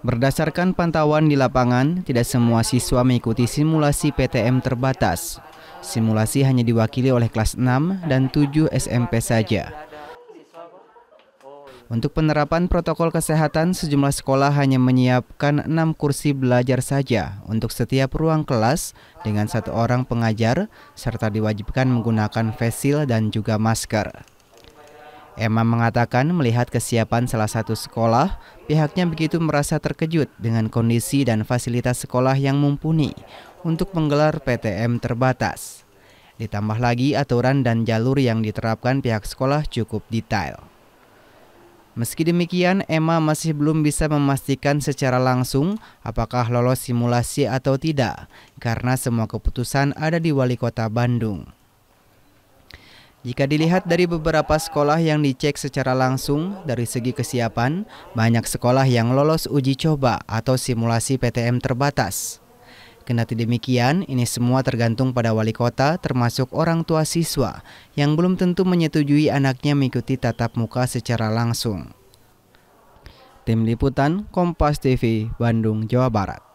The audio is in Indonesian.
Berdasarkan pantauan di lapangan, tidak semua siswa mengikuti simulasi PTM terbatas. Simulasi hanya diwakili oleh kelas 6 dan 7 SMP saja. Untuk penerapan protokol kesehatan, sejumlah sekolah hanya menyiapkan 6 kursi belajar saja untuk setiap ruang kelas dengan satu orang pengajar serta diwajibkan menggunakan facial dan juga masker. Emma mengatakan melihat kesiapan salah satu sekolah, pihaknya begitu merasa terkejut dengan kondisi dan fasilitas sekolah yang mumpuni untuk menggelar PTM terbatas. Ditambah lagi aturan dan jalur yang diterapkan pihak sekolah cukup detail. Meski demikian, Emma masih belum bisa memastikan secara langsung apakah lolos simulasi atau tidak, karena semua keputusan ada di wali kota Bandung. Jika dilihat dari beberapa sekolah yang dicek secara langsung dari segi kesiapan, banyak sekolah yang lolos uji coba atau simulasi PTM terbatas. Kendati demikian, ini semua tergantung pada wali kota termasuk orang tua siswa yang belum tentu menyetujui anaknya mengikuti tatap muka secara langsung. Tim Liputan Kompas TV, Bandung, Jawa Barat.